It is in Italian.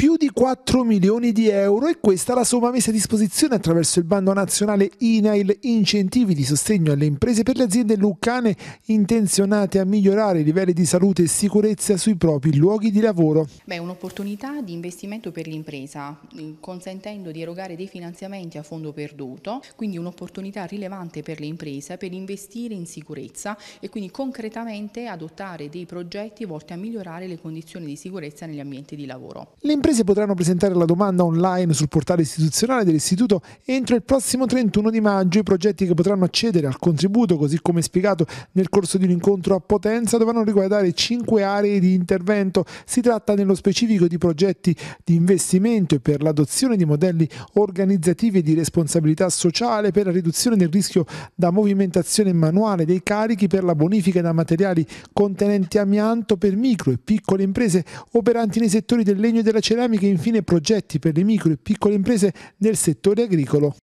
più di 4 milioni di euro e questa è la somma messa a disposizione attraverso il bando nazionale INAIL Incentivi di sostegno alle imprese per le aziende lucane intenzionate a migliorare i livelli di salute e sicurezza sui propri luoghi di lavoro. Beh, un'opportunità di investimento per l'impresa, consentendo di erogare dei finanziamenti a fondo perduto, quindi un'opportunità rilevante per le imprese per investire in sicurezza e quindi concretamente adottare dei progetti volti a migliorare le condizioni di sicurezza negli ambienti di lavoro. Le imprese potranno dovranno presentare la domanda online sul portale istituzionale dell'Istituto entro il prossimo 31 di maggio. I progetti che potranno accedere al contributo, così come spiegato nel corso di un incontro a Potenza, dovranno riguardare cinque aree di intervento. Si tratta nello specifico di progetti di investimento e per l'adozione di modelli organizzativi e di responsabilità sociale per la riduzione del rischio da movimentazione manuale dei carichi per la bonifica da materiali contenenti amianto per micro e piccole imprese operanti nei settori del legno e della ceramica in infine progetti per le micro e piccole imprese nel settore agricolo.